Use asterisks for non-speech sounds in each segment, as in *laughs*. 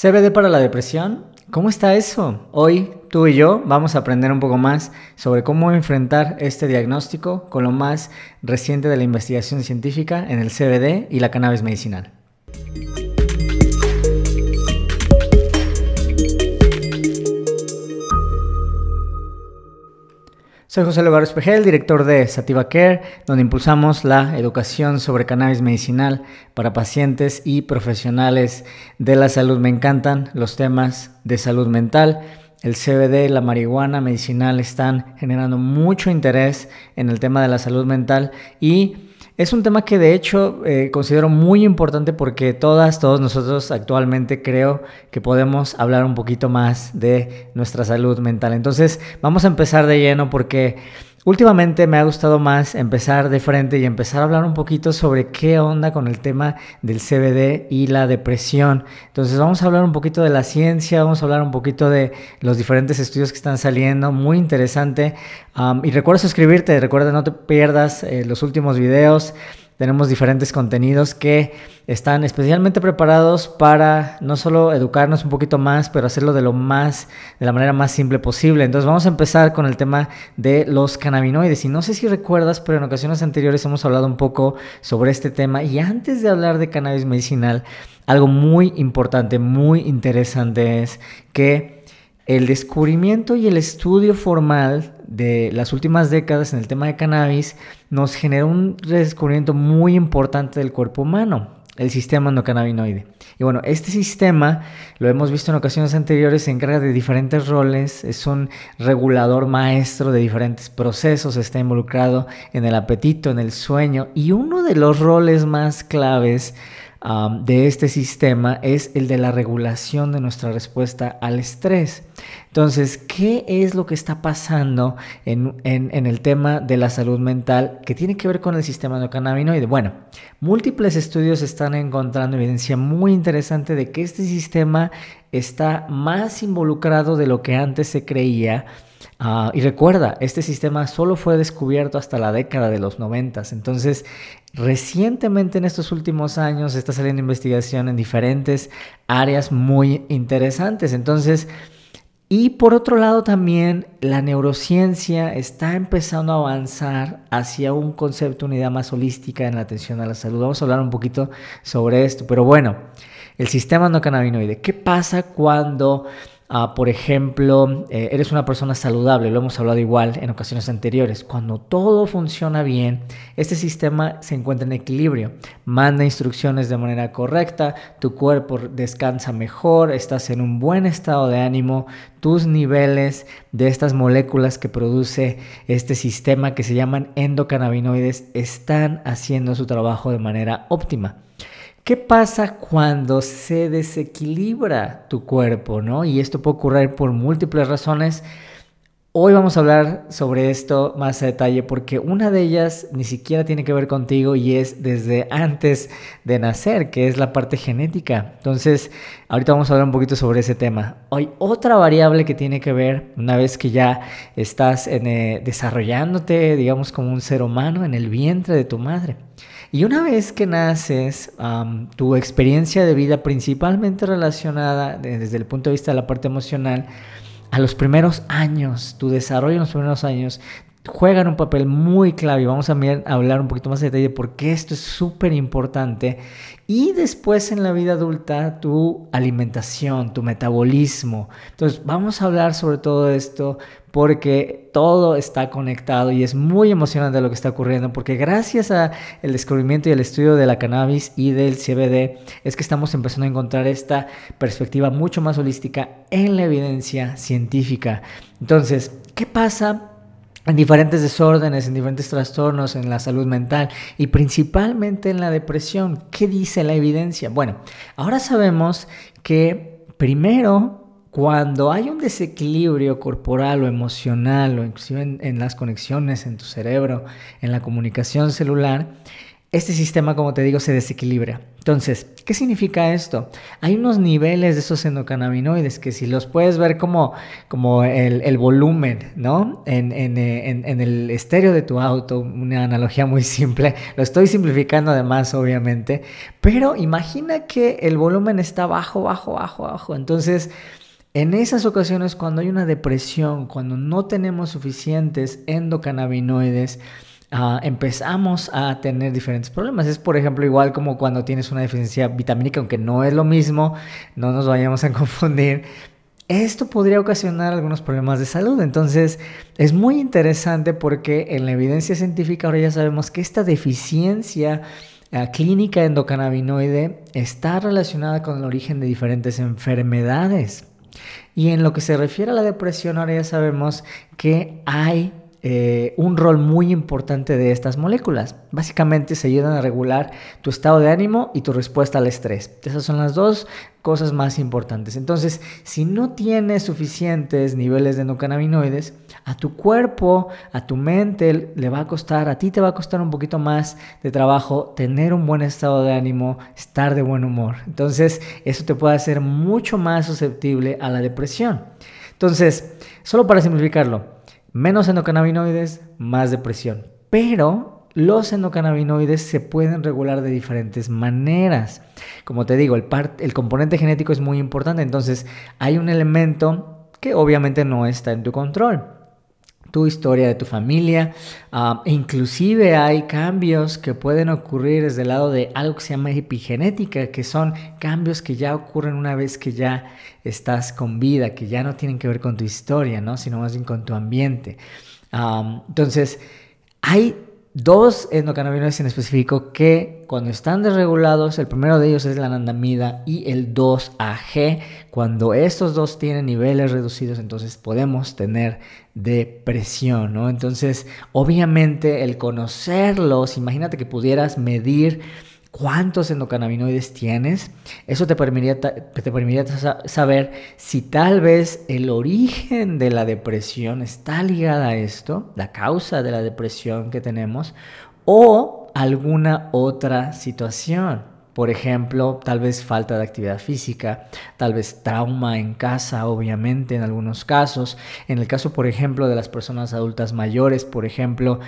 CBD para la depresión. ¿Cómo está eso? Hoy tú y yo vamos a aprender un poco más sobre cómo enfrentar este diagnóstico con lo más reciente de la investigación científica en el CBD y la cannabis medicinal. Soy José López Pejel, director de Sativa Care, donde impulsamos la educación sobre cannabis medicinal para pacientes y profesionales de la salud. Me encantan los temas de salud mental. El CBD, la marihuana medicinal están generando mucho interés en el tema de la salud mental y es un tema que de hecho eh, considero muy importante porque todas, todos nosotros actualmente creo que podemos hablar un poquito más de nuestra salud mental. Entonces vamos a empezar de lleno porque Últimamente me ha gustado más empezar de frente y empezar a hablar un poquito sobre qué onda con el tema del CBD y la depresión. Entonces vamos a hablar un poquito de la ciencia, vamos a hablar un poquito de los diferentes estudios que están saliendo, muy interesante. y recuerda suscribirte, recuerda no te pierdas eh, los últimos videos. Tenemos diferentes contenidos que están especialmente preparados para no solo educarnos un poquito más, pero hacerlo de lo más de la manera más simple posible. Entonces vamos a empezar con el tema de los cannabinoides. Y no sé si recuerdas, pero en ocasiones anteriores hemos hablado un poco sobre este tema y antes de hablar de cannabis medicinal, algo muy importante, muy interesante es que el descubrimiento y el estudio formal de las últimas décadas en el tema de cannabis nos generó un descubrimiento muy importante del cuerpo humano, el sistema endocannabinoide. Y bueno, este sistema, lo hemos visto en ocasiones anteriores, se encarga de diferentes roles, es un regulador maestro de diferentes procesos, está involucrado en el apetito, en el sueño, y uno de los roles más claves de este sistema es el de la regulación de nuestra respuesta al estrés. Entonces, ¿qué es lo que está pasando en, el tema de la salud mental que tiene que ver con el sistema endocannabinoide? Bueno, múltiples estudios están encontrando evidencia muy interesante de que este sistema está más involucrado de lo que antes se creía Ah, y recuerda, este sistema solo fue descubierto hasta la década de los 90. Entonces, recientemente en estos últimos años está saliendo investigación en diferentes áreas muy interesantes. Entonces, y por otro lado también la neurociencia está empezando a avanzar hacia un concepto, una idea más holística en la atención a la salud. Vamos a hablar un poquito sobre esto, pero bueno, el sistema no endocannabinoide. ¿Qué pasa cuando Ah, por ejemplo, eh, eres una persona saludable, lo hemos hablado igual en ocasiones anteriores. Cuando todo funciona bien, este sistema se encuentra en equilibrio, manda instrucciones de manera correcta, tu cuerpo descansa mejor, estás en un buen estado de ánimo, tus niveles de estas moléculas que produce este sistema que se llaman endocannabinoides están haciendo su trabajo de manera óptima. ¿Qué pasa cuando se desequilibra tu cuerpo, no? Y esto puede ocurrir por múltiples razones. Hoy vamos a hablar sobre esto más a detalle porque una de ellas ni siquiera tiene que ver contigo y es desde antes de nacer, que es la parte genética. Entonces, ahorita vamos a hablar un poquito sobre ese tema. Hay otra variable que tiene que ver una vez que ya estás eh, desarrollándote, digamos, como un ser humano en el vientre de tu madre. Y una vez que naces, tu experiencia de vida principalmente relacionada desde el punto de vista de la parte emocional, a los primeros años, tu desarrollo en los primeros años juegan un papel muy clave. Vamos a hablar un poquito más de detalle porque esto es súper importante. Y después en la vida adulta, tu alimentación, tu metabolismo. Entonces, vamos a hablar sobre todo esto porque todo está conectado y es muy emocionante lo que está ocurriendo porque gracias al descubrimiento y el estudio de la cannabis y del CBD es que estamos empezando a encontrar esta perspectiva mucho más holística en la evidencia científica. Entonces, ¿qué pasa en diferentes desórdenes, en diferentes trastornos, en la salud mental y principalmente en la depresión. ¿Qué dice la evidencia? Bueno, ahora sabemos que primero cuando hay un desequilibrio corporal o emocional o inclusive en, en, las conexiones en tu cerebro, en la comunicación celular, este sistema, como te digo, se desequilibra. Entonces, ¿qué significa esto? Hay unos niveles de esos endocannabinoides que si los puedes ver como, como el, volumen, ¿no? Eh, en, en, el estéreo de tu auto, una analogía muy simple, lo estoy simplificando además, obviamente, pero imagina que el volumen está bajo, bajo, bajo, bajo. Entonces, en esas ocasiones cuando hay una depresión, cuando no tenemos suficientes endocannabinoides, Ah, empezamos a tener diferentes problemas. Es, por ejemplo, igual como cuando tienes una deficiencia vitamínica, aunque no es lo mismo, no nos vayamos a *laughs* confundir. Esto podría ocasionar algunos problemas de salud. Entonces, es muy interesante porque en la evidencia científica ahora ya sabemos que esta deficiencia ah, clínica endocannabinoide está relacionada con el origen de diferentes enfermedades. Y en lo que se refiere a la depresión, ahora ya sabemos que hay eh, un rol muy importante de estas moléculas. Básicamente se ayudan a regular tu estado de ánimo y tu respuesta al estrés. Esas son las dos cosas más importantes. Entonces, si no tienes suficientes niveles de endocannabinoides, a tu cuerpo, a tu mente le va a costar, a ti te va a costar un poquito más de trabajo tener un buen estado de ánimo, estar de buen humor. Entonces, eso te puede hacer mucho más susceptible a la depresión. Entonces, solo para simplificarlo, Menos endocannabinoides, más depresión. Pero los endocannabinoides se pueden regular de diferentes maneras. Como te digo, el, el componente genético es muy importante, entonces hay un elemento que obviamente no está en tu control tu historia de tu familia. Ah, e inclusive hay cambios que pueden ocurrir desde el lado de algo que se llama epigenética, que son cambios que ya ocurren una vez que ya estás con vida, que ya no tienen que ver con tu historia, ¿no? sino más bien con tu ambiente. Ah, entonces, hay dos endocannabinoides en específico que cuando están desregulados, el primero de ellos es la anandamida y el 2AG. Cuando estos dos tienen niveles reducidos, entonces podemos tener depresión, ¿no? Entonces, obviamente el conocerlos, imagínate que pudieras medir cuántos endocannabinoides tienes. Eso te permitiría, te saber si tal vez el origen de la depresión está ligada a esto, la causa de la depresión que tenemos, o alguna otra situación. Por ejemplo, tal vez falta de actividad física, tal vez trauma en casa, obviamente en algunos casos. En el caso, por ejemplo, de las personas adultas mayores, por ejemplo,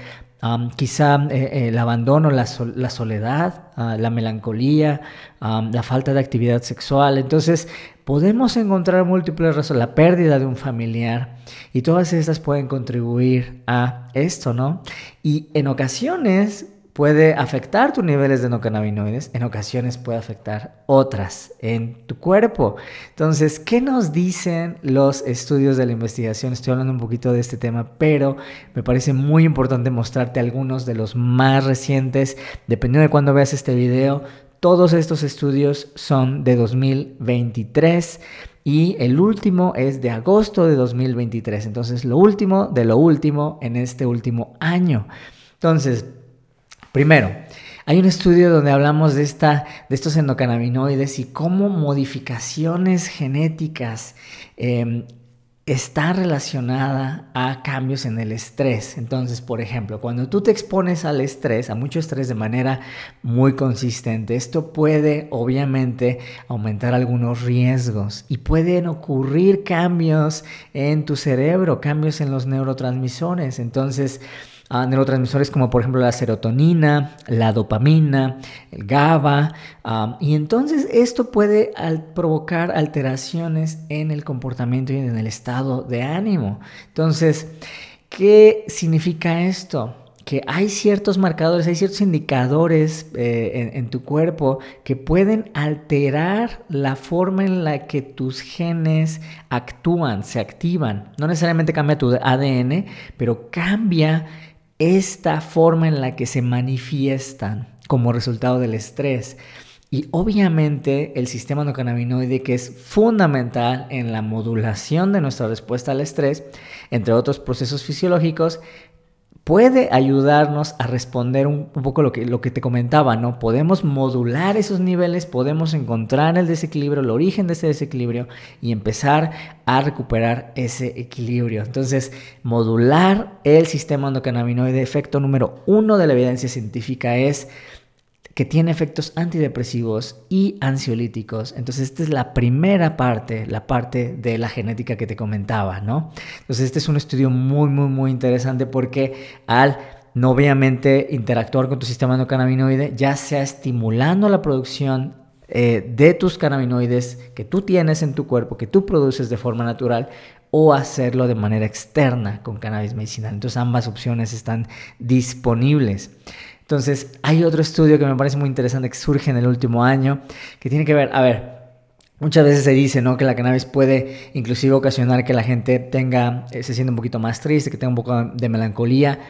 quizá eh, eh, el abandono, la, soledad, ah, la melancolía, la falta de actividad sexual. Entonces, podemos encontrar múltiples razones, la pérdida de un familiar, y todas estas pueden contribuir a esto, ¿no? Y en ocasiones puede afectar tus niveles de endocannabinoides, en ocasiones puede afectar otras en tu cuerpo. Entonces, ¿qué nos dicen los estudios de la investigación? Estoy hablando un poquito de este tema, pero me parece muy importante mostrarte algunos de los más recientes, dependiendo de cuándo veas este video. Todos estos estudios son de 2023 y el último es de agosto de 2023. Entonces, lo último de lo último en este último año. Entonces, Primero, hay un estudio donde hablamos de, esta, de estos endocannabinoides y cómo modificaciones genéticas em, están relacionadas a cambios en el estrés. Entonces, por ejemplo, cuando tú te expones al estrés, a mucho estrés de manera muy consistente, esto puede obviamente aumentar algunos riesgos y pueden ocurrir cambios en tu cerebro, cambios en los neurotransmisores. Entonces, neurotransmisores como por ejemplo la serotonina, la dopamina, el GABA. y entonces esto puede provocar alteraciones en el comportamiento y en el estado de ánimo. Entonces, ¿qué significa esto? que hay ciertos marcadores, hay ciertos indicadores eh, en, tu cuerpo que pueden alterar la forma en la que tus genes actúan, se activan. No necesariamente cambia tu ADN, pero cambia esta forma en la que se manifiestan como resultado del estrés. Y obviamente el sistema endocannabinoide que es fundamental en la modulación de nuestra respuesta al estrés, entre otros procesos fisiológicos, puede ayudarnos a responder un, poco lo que, lo que te comentaba, ¿no? Podemos modular esos niveles, podemos encontrar el desequilibrio, el origen de ese desequilibrio y empezar a recuperar ese equilibrio. Entonces, modular el sistema endocannabinoide, efecto número uno de la evidencia científica es que tiene efectos antidepresivos y ansiolíticos. Entonces, esta es la primera parte, la parte de la genética que te comentaba, ¿no? Entonces, este es un estudio muy, muy, muy interesante porque al no obviamente interactuar con tu sistema endocannabinoide, ya sea estimulando la producción eh, de tus cannabinoides que tú tienes en tu cuerpo, que tú produces de forma natural, o hacerlo de manera externa con cannabis medicinal. Entonces ambas opciones están disponibles. Entonces, hay otro estudio que me parece muy interesante que surge en el último año, que tiene que ver, a ver, Muchas veces se dice, ¿no? Que la cannabis puede inclusive ocasionar que la gente tenga, eh, se sienta un poquito más triste, que tenga un poco de melancolía.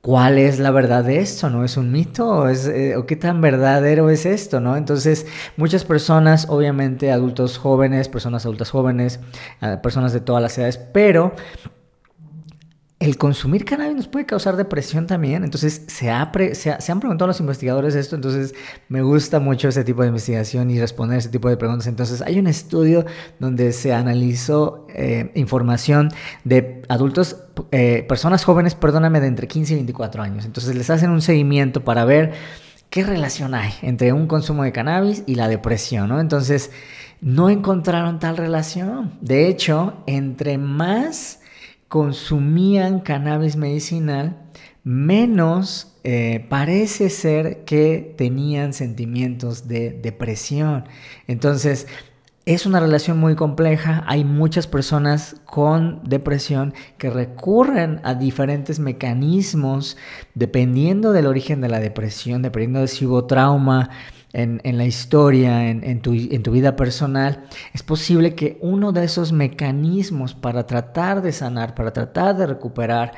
¿Cuál es la verdad de esto? ¿No es un mito? ¿O, eh, qué tan verdadero es esto? ¿No? Entonces, muchas personas, obviamente adultos jóvenes, personas adultas jóvenes, eh, personas de todas las edades, pero el consumir cannabis nos puede causar depresión también. Entonces, se, se, han preguntado a los investigadores esto, entonces me gusta mucho ese tipo de investigación y responder ese tipo de preguntas. Entonces, hay un estudio donde se analizó eh, información de adultos, eh, personas jóvenes, perdóname, de entre 15 y 24 años. Entonces, les hacen un seguimiento para ver qué relación hay entre un consumo de cannabis y la depresión, ¿no? Entonces, no encontraron tal relación. De hecho, entre más consumían cannabis medicinal, menos eh, parece ser que tenían sentimientos de depresión. Entonces, es una relación muy compleja. Hay muchas personas con depresión que recurren a diferentes mecanismos dependiendo del origen de la depresión, dependiendo de si hubo trauma, en, la historia, en, tu, vida personal, es posible que uno de esos mecanismos para tratar de sanar, para tratar de recuperar,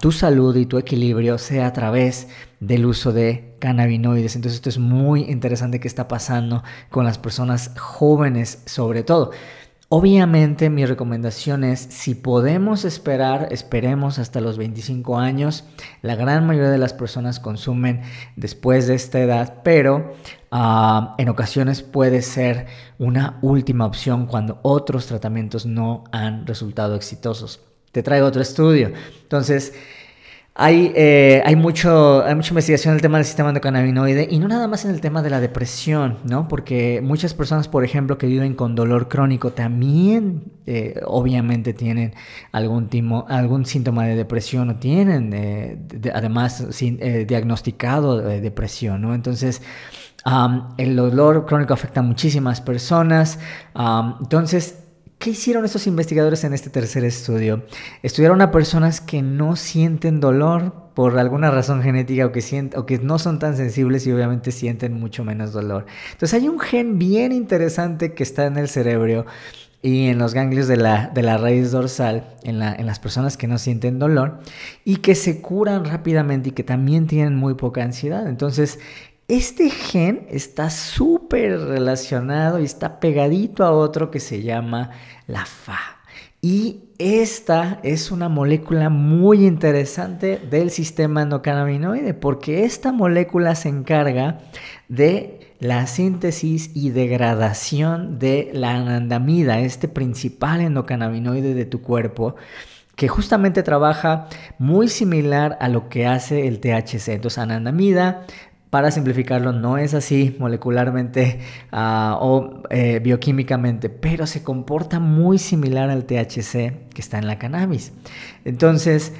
tu salud y tu equilibrio sea a través del uso de cannabinoides. Entonces esto es muy interesante que está pasando con las personas jóvenes sobre todo. Obviamente mi recomendación es, si podemos esperar, esperemos hasta los 25 años. La gran mayoría de las personas consumen después de esta edad, pero ah, en ocasiones puede ser una última opción cuando otros tratamientos no han resultado exitosos. Te traigo otro estudio. Entonces, hay, eh, hay, mucho, hay mucha investigación en el tema del sistema endocannabinoide y no nada más en el tema de la depresión, ¿no? Porque muchas personas, por ejemplo, que viven con dolor crónico también eh, obviamente tienen algún, algún síntoma de depresión o tienen, eh, además, sin, diagnosticado depresión, ¿no? Entonces... el dolor crónico afecta a muchísimas personas. entonces, ¿Qué hicieron estos investigadores en este tercer estudio? Estudiaron a personas que no sienten dolor por alguna razón genética o que, o que no son tan sensibles y obviamente sienten mucho menos dolor. Entonces hay un gen bien interesante que está en el cerebro y en los ganglios de la, raíz dorsal, en, en, las personas que no sienten dolor y que se curan rápidamente y que también tienen muy poca ansiedad. Entonces, este gen está súper relacionado y está pegadito a otro que se llama la FA. Y esta es una molécula muy interesante del sistema endocannabinoide porque esta molécula se encarga de la síntesis y degradación de la anandamida, este principal endocannabinoide de tu cuerpo que justamente trabaja muy similar a lo que hace el THC. Entonces, anandamida para simplificarlo, no es así molecularmente ah, o eh, bioquímicamente, pero se comporta muy similar al THC que está en la cannabis. Entonces,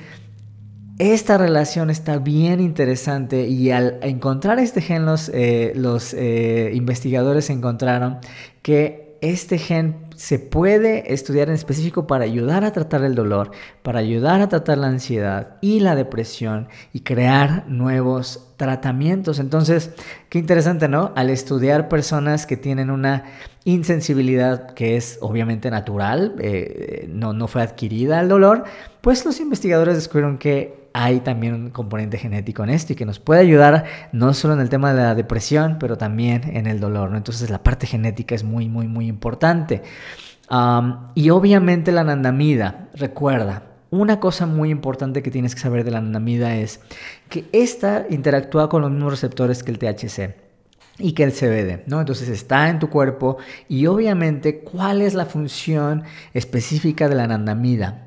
esta relación está bien interesante y al encontrar este gen los, eh, eh, investigadores encontraron que este gen se puede estudiar en específico para ayudar a tratar el dolor, para ayudar a tratar la ansiedad y la depresión y crear nuevos tratamientos. Entonces, qué interesante, ¿no? Al estudiar personas que tienen una insensibilidad que es obviamente natural, eh, no, fue adquirida al dolor, pues los investigadores descubrieron que hay también un componente genético en esto y que nos puede ayudar no solo en el tema de la depresión, pero también en el dolor. Entonces la parte genética es muy, muy, muy importante y obviamente la anandamida, recuerda, una cosa muy importante que tienes que saber de la anandamida es que esta interactúa con los mismos receptores que el THC y que el CBD, ¿no? Entonces está en tu cuerpo y obviamente cuál es la función específica de la anandamida.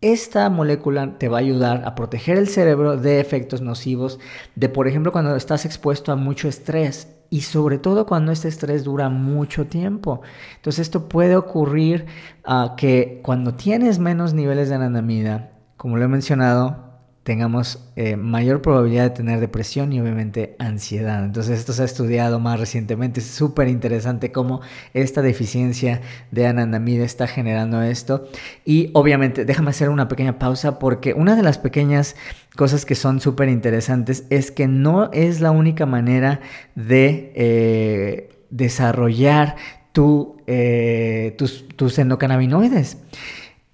Esta molécula te va a ayudar a proteger el cerebro de efectos nocivos de, por ejemplo, cuando estás expuesto a mucho estrés y sobre todo cuando este estrés dura mucho tiempo. Entonces esto puede ocurrir a ah, que cuando tienes menos niveles de anandamida, como lo he mencionado, tengamos eh, mayor probabilidad de tener depresión y obviamente ansiedad. Entonces esto se ha estudiado más recientemente. Es súper interesante cómo esta deficiencia de anandamide está generando esto. Y obviamente, déjame hacer una pequeña pausa porque una de las pequeñas cosas que son súper interesantes es que no es la única manera de eh, desarrollar tu, eh, tus, tus endocannabinoides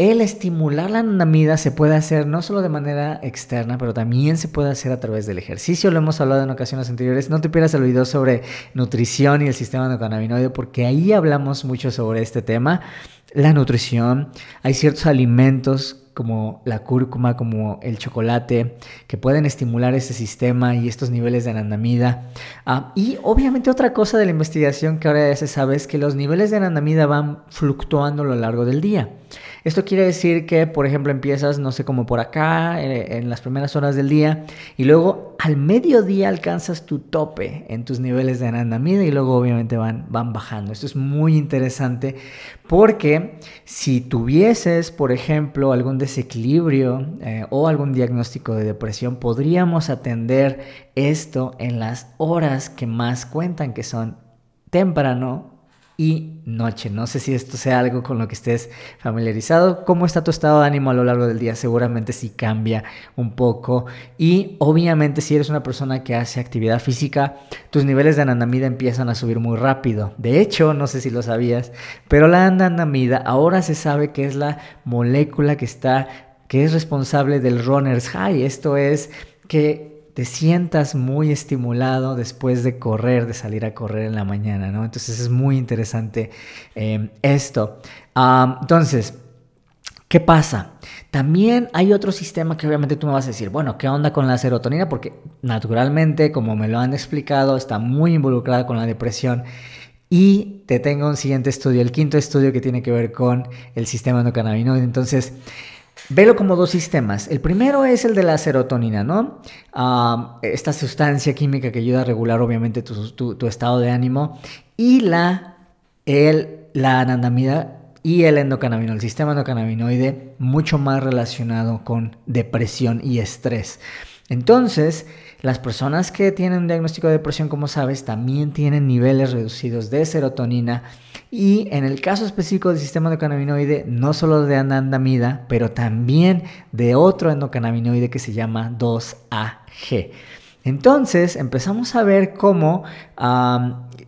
el estimular la anamida se puede hacer no solo de manera externa, pero también se puede hacer a través del ejercicio. Lo hemos hablado en ocasiones anteriores. No te pierdas el video sobre nutrición y el sistema endocannabinoide, porque ahí hablamos mucho sobre este tema. La nutrición, hay ciertos alimentos como la cúrcuma, como el chocolate, que pueden estimular este sistema y estos niveles de anandamida. Ah, y obviamente otra cosa de la investigación que ahora ya se sabe es que los niveles de anandamida van fluctuando a lo largo del día. Esto quiere decir que, por ejemplo, empiezas, no sé, cómo por acá, eh, en, las primeras horas del día, y luego al mediodía alcanzas tu tope en tus niveles de anandamida y luego obviamente van, van bajando. Esto es muy interesante porque si tuvieses, por ejemplo, algún desequilibrio eh, o algún diagnóstico de depresión, podríamos atender esto en las horas que más cuentan, que son temprano y noche. No sé si esto sea algo con lo que estés familiarizado. ¿Cómo está tu estado de ánimo a lo largo del día? Seguramente sí cambia un poco. Y obviamente si eres una persona que hace actividad física, tus niveles de anandamida empiezan a subir muy rápido. De hecho, no sé si lo sabías, pero la anandamida ahora se sabe que es la molécula que está que es responsable del runner's high. Esto es que te sientas muy estimulado después de correr, de salir a correr en la mañana, ¿no? Entonces es muy interesante em, esto. Ah, entonces, ¿Qué pasa? También hay otro sistema que obviamente tú me vas a decir, bueno, ¿qué onda con la serotonina? Porque naturalmente, como me lo han explicado, está muy involucrada con la depresión. Y te tengo un siguiente estudio, el quinto estudio que tiene que ver con el sistema endocannabinoide. Entonces, Velo como dos sistemas. El primero es el de la serotonina, ¿no? Ah, esta sustancia química que ayuda a regular obviamente tu, estado de ánimo. Y la, el, la anandamida y el endocannabino, el sistema endocannabinoide, mucho más relacionado con depresión y estrés. Entonces, las personas que tienen un diagnóstico de depresión, como sabes, también tienen niveles reducidos de serotonina y en el caso específico del sistema de endocannabinoide, no solo de anandamida, pero también de otro endocannabinoide que se llama 2AG. Entonces empezamos a ver cómo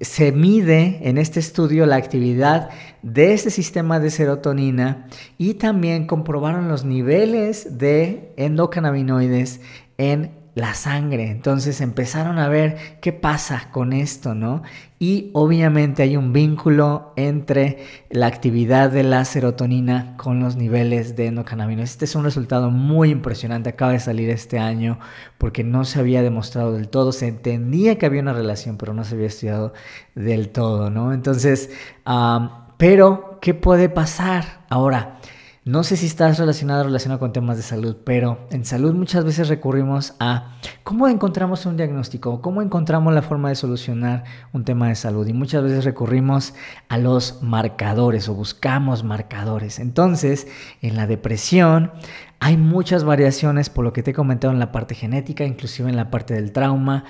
se mide en este estudio la actividad de este sistema de serotonina y también comprobaron los niveles de endocannabinoides en la sangre. Entonces empezaron a ver qué pasa con esto, ¿no? Y obviamente hay un vínculo entre la actividad de la serotonina con los niveles de endocannabinoides. Este es un resultado muy impresionante, acaba de salir este año porque no se había demostrado del todo. Se entendía que había una relación, pero no se había estudiado del todo, ¿no? Entonces, ah, pero, ¿qué puede pasar ahora? No sé si estás relacionado o relacionado con temas de salud, pero en salud muchas veces recurrimos a cómo encontramos un diagnóstico, cómo encontramos la forma de solucionar un tema de salud y muchas veces recurrimos a los marcadores o buscamos marcadores. Entonces, en la depresión hay muchas variaciones por lo que te he comentado en la parte genética, inclusive en la parte del trauma,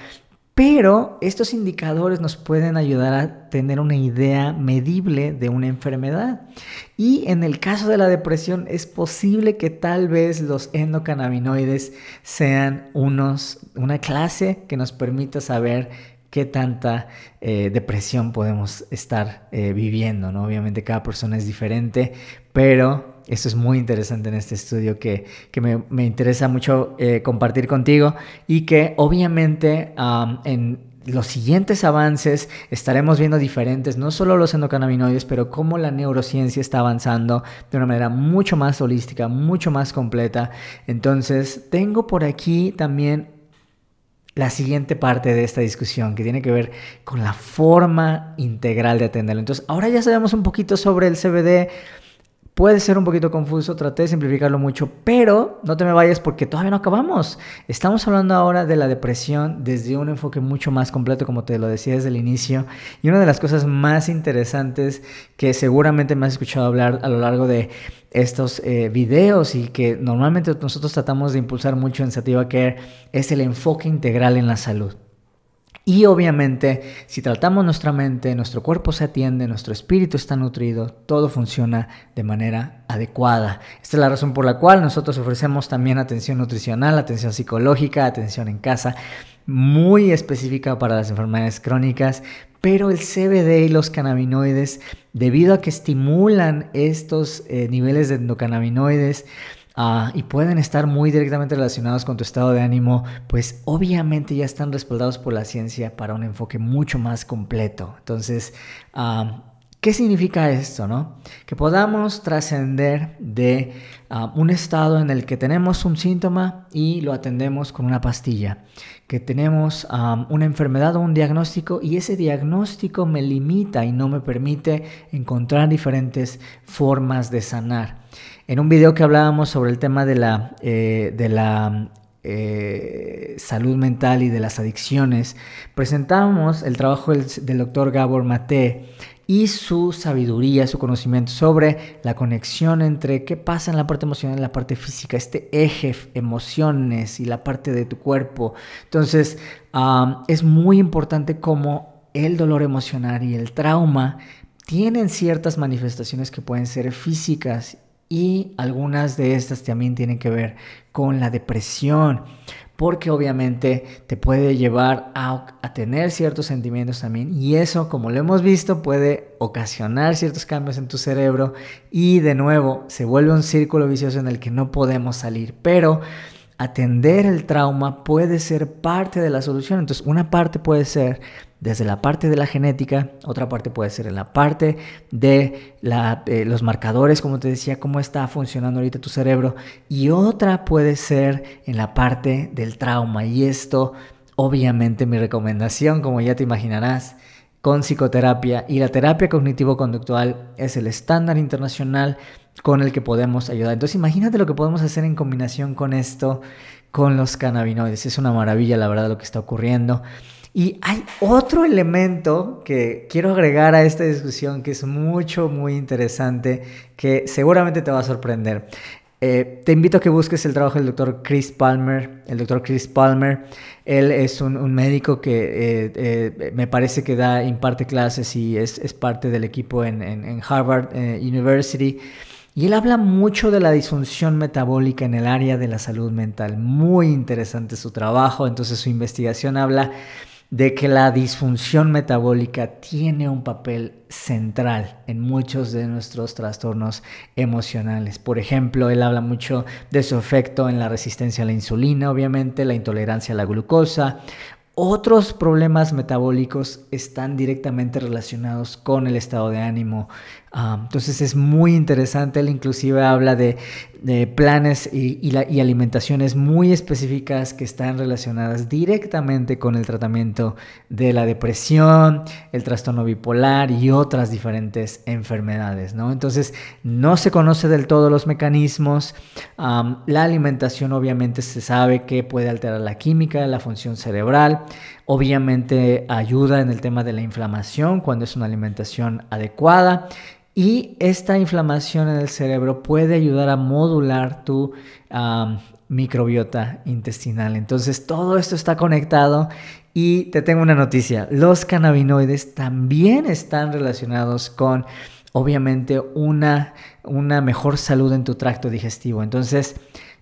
pero estos indicadores nos pueden ayudar a tener una idea medible de una enfermedad. Y en el caso de la depresión es posible que tal vez los endocannabinoides sean unos, una clase que nos permita saber qué tanta eh, depresión podemos estar eh, viviendo. ¿no? Obviamente cada persona es diferente, pero esto es muy interesante en este estudio que, me, interesa mucho eh, compartir contigo y que obviamente en los siguientes avances estaremos viendo diferentes, no solo los endocannabinoides, pero cómo la neurociencia está avanzando de una manera mucho más holística, mucho más completa. Entonces, tengo por aquí también la siguiente parte de esta discusión que tiene que ver con la forma integral de atenderlo. Entonces, ahora ya sabemos un poquito sobre el CBD, Puede ser un poquito confuso, traté de simplificarlo mucho, pero no te me vayas porque todavía no acabamos. Estamos hablando ahora de la depresión desde un enfoque mucho más completo, como te lo decía desde el inicio. Y una de las cosas más interesantes que seguramente me has escuchado hablar a lo largo de estos eh, videos y que normalmente nosotros tratamos de impulsar mucho en Sativa Care es el enfoque integral en la salud. Y obviamente, si tratamos nuestra mente, nuestro cuerpo se atiende, nuestro espíritu está nutrido, todo funciona de manera adecuada. Esta es la razón por la cual nosotros ofrecemos también atención nutricional, atención psicológica, atención en casa, muy específica para las enfermedades crónicas, pero el CBD y los cannabinoides, debido a que estimulan estos eh, niveles de endocannabinoides, Ah, y pueden estar muy directamente relacionados con tu estado de ánimo, pues obviamente ya están respaldados por la ciencia para un enfoque mucho más completo. Entonces, ¿qué significa esto? Que podamos trascender de un estado en el que tenemos un síntoma y lo atendemos con una pastilla, que tenemos una enfermedad o un diagnóstico y ese diagnóstico me limita y no me permite encontrar diferentes formas de sanar en un video que hablábamos sobre el tema de la, eh, eh, salud mental y de las adicciones, presentamos el trabajo del, doctor Gabor Mate y su sabiduría, su conocimiento sobre la conexión entre qué pasa en la parte emocional y la parte física, este eje emociones y la parte de tu cuerpo. Entonces, es muy importante cómo el dolor emocional y el trauma tienen ciertas manifestaciones que pueden ser físicas y algunas de estas también tienen que ver con la depresión, porque obviamente te puede llevar a, tener ciertos sentimientos también y eso, como lo hemos visto, puede ocasionar ciertos cambios en tu cerebro y de nuevo se vuelve un círculo vicioso en el que no podemos salir, pero atender el trauma puede ser parte de la solución, entonces una parte puede ser desde la parte de la genética, otra parte puede ser en la parte de eh, los marcadores, como te decía, cómo está funcionando ahorita tu cerebro, y otra puede ser en la parte del trauma. Y esto, obviamente, mi recomendación, como ya te imaginarás, con psicoterapia y la terapia cognitivo-conductual es el estándar internacional con el que podemos ayudar. Entonces imagínate lo que podemos hacer en combinación con esto, con los cannabinoides. Es una maravilla la verdad lo que está ocurriendo. Y hay otro elemento que quiero agregar a esta discusión que es mucho, muy interesante, que seguramente te va a sorprender. Eh, te invito a que busques el trabajo del doctor Chris Palmer. El doctor Chris Palmer, él es un, médico que eh, eh, me parece que da, imparte clases y es, parte del equipo en Harvard University. Y él habla mucho de la disfunción metabólica en el área de la salud mental. Muy interesante su trabajo. Entonces su investigación habla de que la disfunción metabólica tiene un papel central en muchos de nuestros trastornos emocionales. Por ejemplo, él habla mucho de su efecto en la resistencia a la insulina, obviamente, la intolerancia a la glucosa. Otros problemas metabólicos están directamente relacionados con el estado de ánimo, Ah, entonces es muy interesante, él inclusive habla de, planes y, la, alimentaciones muy específicas que están relacionadas directamente con el tratamiento de la depresión, el trastorno bipolar y otras diferentes enfermedades. Entonces no se conoce del todo los mecanismos, la alimentación obviamente se sabe que puede alterar la química, la función cerebral, obviamente ayuda en el tema de la inflamación cuando es una alimentación adecuada y esta inflamación en el cerebro puede ayudar a modular tu microbiota intestinal. Entonces todo esto está conectado y te tengo una noticia. Los cannabinoides también están relacionados con, obviamente, una, una mejor salud en tu tracto digestivo. Entonces,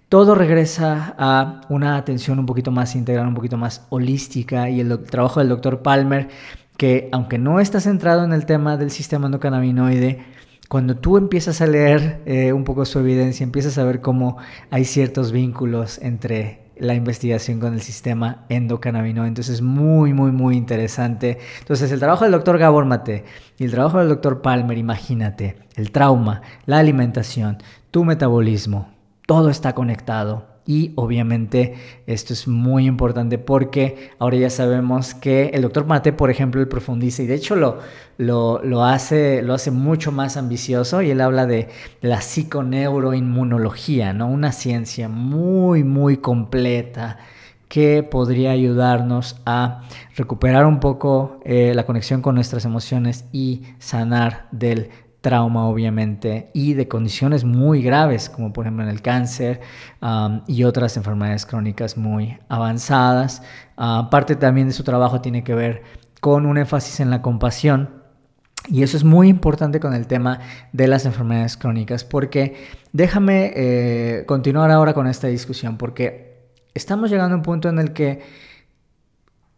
todo regresa a una atención un poquito más integral, un poquito más holística y el trabajo del doctor Palmer que aunque no estás centrado en el tema del sistema endocannabinoide, cuando tú empiezas a leer eh, un poco su evidencia, empiezas a ver cómo hay ciertos vínculos entre la investigación con el sistema endocannabinoide. Entonces es muy, muy, muy interesante. Entonces el trabajo del doctor Gabor Mate y el trabajo del doctor Palmer, imagínate, el trauma, la alimentación, tu metabolismo, todo está conectado. Y obviamente esto es muy importante porque ahora ya sabemos que el doctor Mate, por ejemplo, él profundiza y de hecho lo, lo, hace, lo hace mucho más ambicioso y él habla de la psiconeuroinmunología, ¿no? una ciencia muy, muy completa que podría ayudarnos a recuperar un poco eh, la conexión con nuestras emociones y sanar del trauma obviamente y de condiciones muy graves como por ejemplo en el cáncer um, y otras enfermedades crónicas muy avanzadas. aparte ah, parte también de su trabajo tiene que ver con un énfasis en la compasión y eso es muy importante con el tema de las enfermedades crónicas porque déjame eh, continuar ahora con esta discusión porque estamos llegando a un punto en el que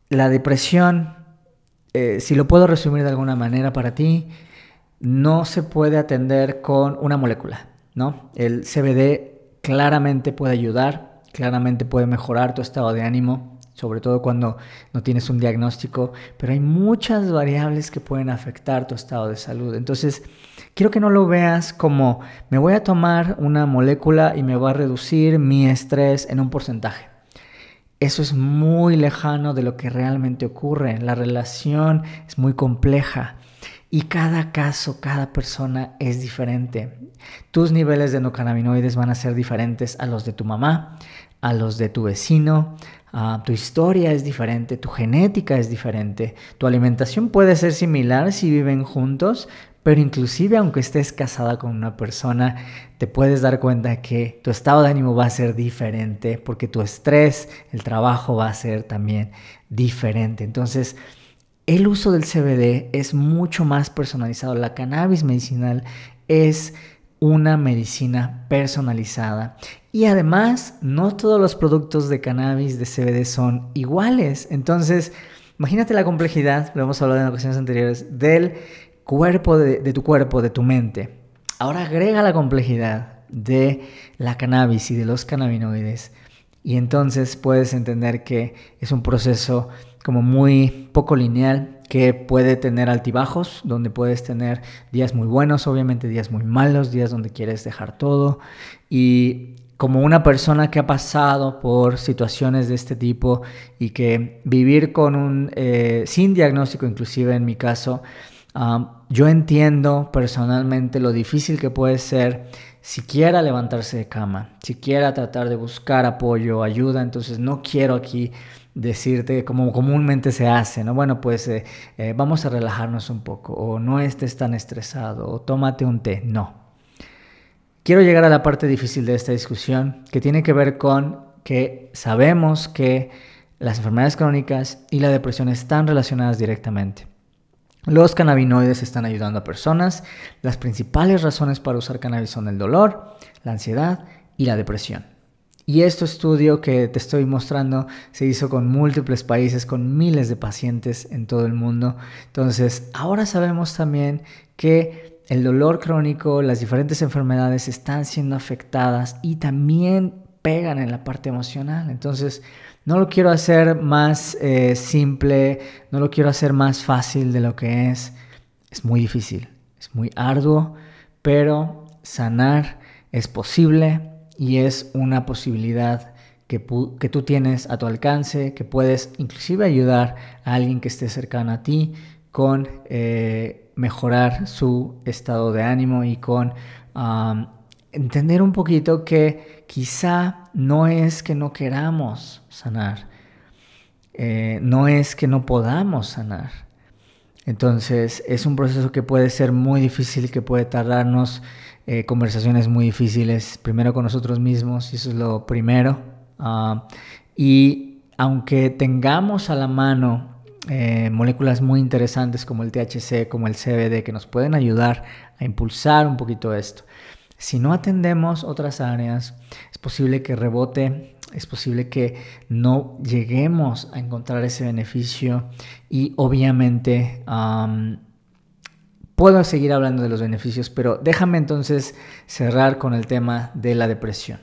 la depresión, eh, si lo puedo resumir de alguna manera para ti, no se puede atender con una molécula, ¿no? El CBD claramente puede ayudar, claramente puede mejorar tu estado de ánimo, sobre todo cuando no tienes un diagnóstico, pero hay muchas variables que pueden afectar tu estado de salud. Entonces, quiero que no lo veas como me voy a tomar una molécula y me va a reducir mi estrés en un porcentaje. Eso es muy lejano de lo que realmente ocurre. La relación es muy compleja. Y cada caso, cada persona es diferente. Tus niveles de endocannabinoides van a ser diferentes a los de tu mamá, a los de tu vecino, tu historia es diferente, tu genética es diferente, tu alimentación puede ser similar si viven juntos, pero inclusive aunque estés casada con una persona, te puedes dar cuenta que tu estado de ánimo va a ser diferente porque tu estrés, el trabajo va a ser también diferente. Entonces, el uso del CBD es mucho más personalizado. La cannabis medicinal es una medicina personalizada. Y además, no todos los productos de cannabis de CBD son iguales. Entonces, imagínate la complejidad, lo hemos hablado en ocasiones anteriores, del cuerpo, de, de tu cuerpo, de tu mente. Ahora agrega la complejidad de la cannabis y de los cannabinoides y entonces puedes entender que es un proceso como muy poco lineal que puede tener altibajos, donde puedes tener días muy buenos, obviamente días muy malos, días donde quieres dejar todo. Y como una persona que ha pasado por situaciones de este tipo y que vivir con un, eh, sin diagnóstico, inclusive en mi caso, ah, yo entiendo personalmente lo difícil que puede ser siquiera levantarse de cama, siquiera tratar de buscar apoyo, o ayuda, entonces no quiero aquí decirte como comúnmente se hace, ¿no? Bueno, pues eh, eh, vamos a relajarnos un poco, o no estés tan estresado, o tómate un té, no. Quiero llegar a la parte difícil de esta discusión, que tiene que ver con que sabemos que las enfermedades crónicas y la depresión están relacionadas directamente. Los cannabinoides están ayudando a personas. Las principales razones para usar cannabis son el dolor, la ansiedad y la depresión. Y este estudio que te estoy mostrando se hizo con múltiples países, con miles de pacientes en todo el mundo. Entonces, ahora sabemos también que el dolor crónico, las diferentes enfermedades están siendo afectadas y también pegan en la parte emocional. Entonces, no lo quiero hacer más eh, simple, no lo quiero hacer más fácil de lo que es. Es muy difícil, es muy arduo, pero sanar es posible y es una posibilidad que, tú tienes a tu alcance, que puedes inclusive ayudar a alguien que esté cercano a ti con eh, mejorar su estado de ánimo y con entender un poquito que quizá no es que no queramos sanar, eh, no es que no podamos sanar. Entonces es un proceso que puede ser muy difícil, que puede tardarnos eh, conversaciones muy difíciles, primero con nosotros mismos, y eso es lo primero. Ah, y aunque tengamos a la mano eh, moléculas muy interesantes como el THC, como el CBD, que nos pueden ayudar a impulsar un poquito esto. Si no atendemos otras áreas, es posible que rebote, es posible que no lleguemos a encontrar ese beneficio y obviamente puedo seguir hablando de los beneficios, pero déjame entonces cerrar con el tema de la depresión.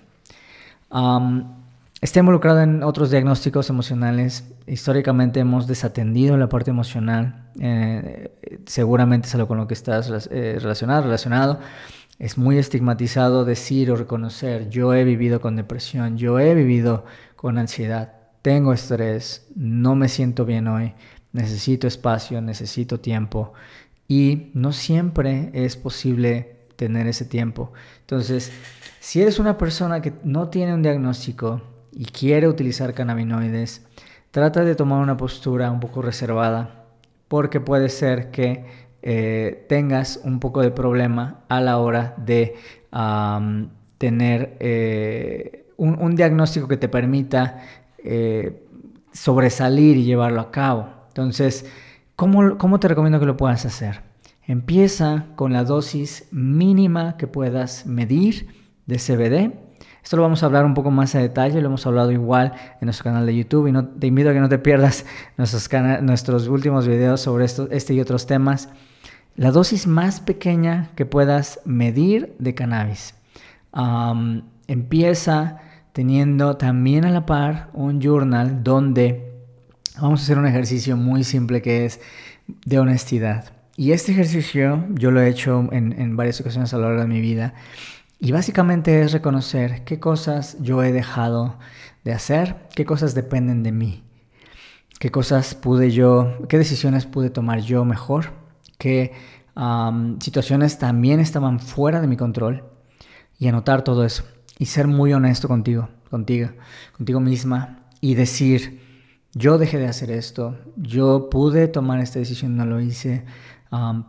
está involucrado en otros diagnósticos emocionales. Históricamente hemos desatendido la parte emocional. Eh, seguramente es algo con lo que estás eh, relacionado, relacionado es muy estigmatizado decir o reconocer, yo he vivido con depresión, yo he vivido con ansiedad, tengo estrés, no me siento bien hoy, necesito espacio, necesito tiempo. Y no siempre es posible tener ese tiempo. Entonces, si eres una persona que no tiene un diagnóstico y quiere utilizar cannabinoides, trata de tomar una postura un poco reservada, porque puede ser que eh, tengas un poco de problema a la hora de tener eh, un, diagnóstico que te permita eh, sobresalir y llevarlo a cabo. Entonces, ¿cómo, te recomiendo que lo puedas hacer? Empieza con la dosis mínima que puedas medir de CBD. Esto lo vamos a hablar un poco más a detalle, lo hemos hablado igual en nuestro canal de YouTube y no, te invito a que no te pierdas *laughs* nuestros, nuestros últimos videos sobre este y otros temas la dosis más pequeña que puedas medir de cannabis. empieza teniendo también a la par un journal donde vamos a hacer un ejercicio muy simple que es de honestidad. Y este ejercicio yo lo he hecho en, en varias ocasiones a lo largo de mi vida y básicamente es reconocer qué cosas yo he dejado de hacer, qué cosas dependen de mí, qué cosas pude yo, qué decisiones pude tomar yo mejor que situaciones también estaban fuera de mi control y anotar todo eso y ser muy honesto contigo, contigo, contigo misma y decir, yo dejé de hacer esto, yo pude tomar esta decisión, no lo hice,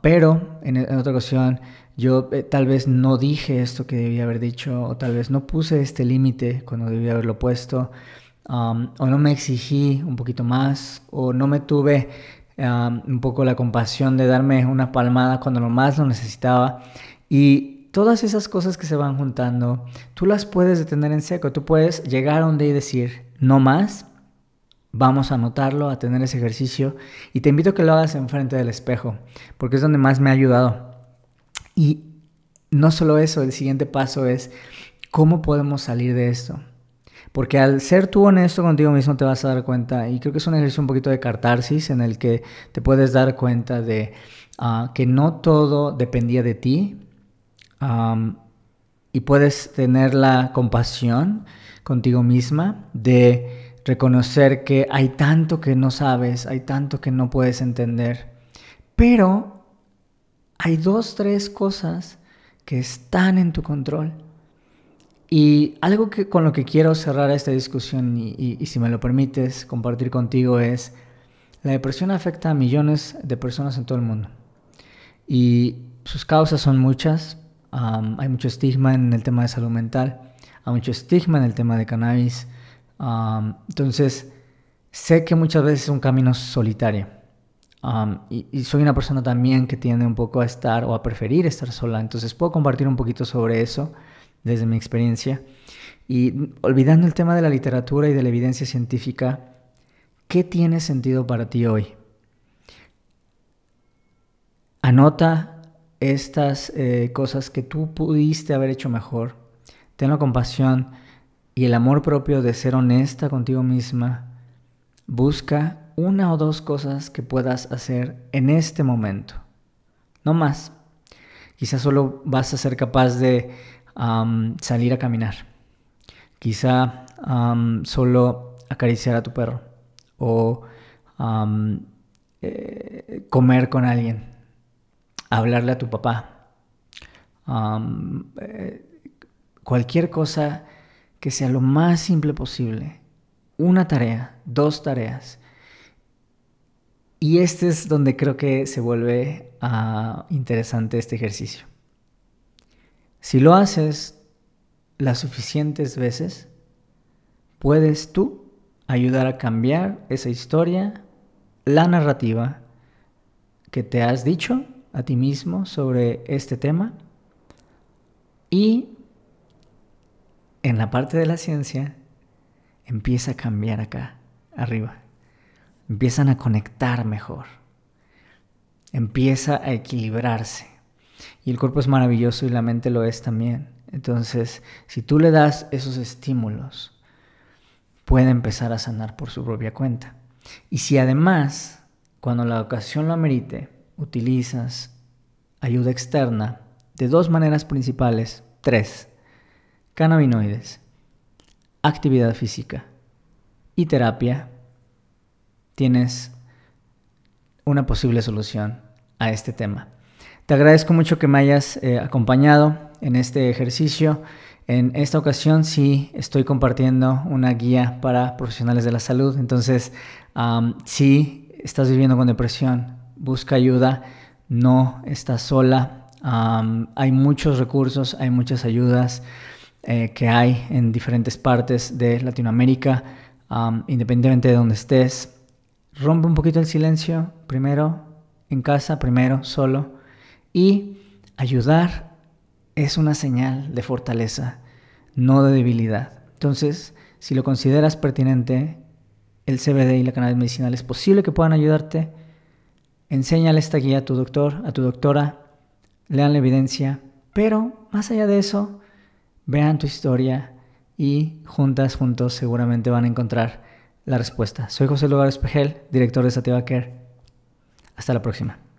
pero en, otra ocasión yo eh, tal vez no dije esto que debía haber dicho o tal vez no puse este límite cuando debía haberlo puesto. o no me exigí un poquito más, o no me tuve un poco la compasión de darme una palmada cuando lo más lo necesitaba. Y todas esas cosas que se van juntando, tú las puedes detener en seco, tú puedes llegar a un y decir, no más, Vamos a notarlo, a tener ese ejercicio y te invito a que lo hagas enfrente del espejo, porque es donde más me ha ayudado. Y no solo eso, el siguiente paso es cómo podemos salir de esto. Porque al ser tú honesto contigo mismo te vas a dar cuenta, y creo que es un ejercicio un poquito de catarsis en el que te puedes dar cuenta de ah, que no todo dependía de ti y puedes tener la compasión contigo misma de reconocer que hay tanto que no sabes, hay tanto que no puedes entender, pero hay dos, tres cosas que están en tu control y algo que, con lo que quiero cerrar esta discusión y, si me lo permites compartir contigo es, la depresión afecta a millones de personas en todo el mundo. Y sus causas son muchas. hay mucho estigma en el tema de salud mental. Hay mucho estigma en el tema de cannabis. entonces, sé que muchas veces es un camino solitario. y, soy una persona también que tiende un poco a estar o a preferir estar sola. Entonces, puedo compartir un poquito sobre eso desde mi experiencia. Y olvidando el tema de la literatura y de la evidencia científica, ¿qué tiene sentido para ti hoy? Anota estas eh, cosas que tú pudiste haber hecho mejor. Ten la compasión y el amor propio de ser honesta contigo misma. Busca una o dos cosas que puedas hacer en este momento. No más. Quizás solo vas a ser capaz de salir a caminar. Quizá solo acariciar a tu perro o eh, comer con alguien, hablarle a tu papá. Eh, cualquier cosa que sea lo más simple posible. Una tarea, dos tareas. Y este es donde creo que se vuelve ah, interesante este ejercicio. Si lo haces las suficientes veces, puedes tú ayudar a cambiar esa historia, la narrativa que te has dicho a ti mismo sobre este tema y en la parte de la ciencia empieza a cambiar acá, arriba. Empiezan a conectar mejor. Empieza a equilibrarse. Y el cuerpo es maravilloso y la mente lo es también. Entonces, si tú le das esos estímulos, puede empezar a sanar por su propia cuenta. Y si además, cuando la ocasión lo amerite, utilizas ayuda externa de dos maneras principales, tres, cannabinoides, actividad física y terapia, tienes una posible solución a este tema. Te agradezco mucho que me hayas eh, acompañado en este ejercicio. En esta ocasión sí estoy compartiendo una guía para profesionales de la salud. Entonces, si estás viviendo con depresión, busca ayuda, no estás sola. hay muchos recursos, hay muchas ayudas eh, que hay en diferentes partes de Latinoamérica, independientemente de donde estés. Rompe un poquito el silencio, primero en casa, primero solo y ayudar es una señal de fortaleza, no de debilidad. Entonces, si lo consideras pertinente, el CBD y la cannabis medicinal es posible que puedan ayudarte. Enséñale esta guía a tu doctor, a tu doctora, lean la evidencia, pero más allá de eso, vean tu historia y juntas, juntos, seguramente van a encontrar la respuesta. Soy José López Pejel, director de Sativa Care. Hasta la próxima.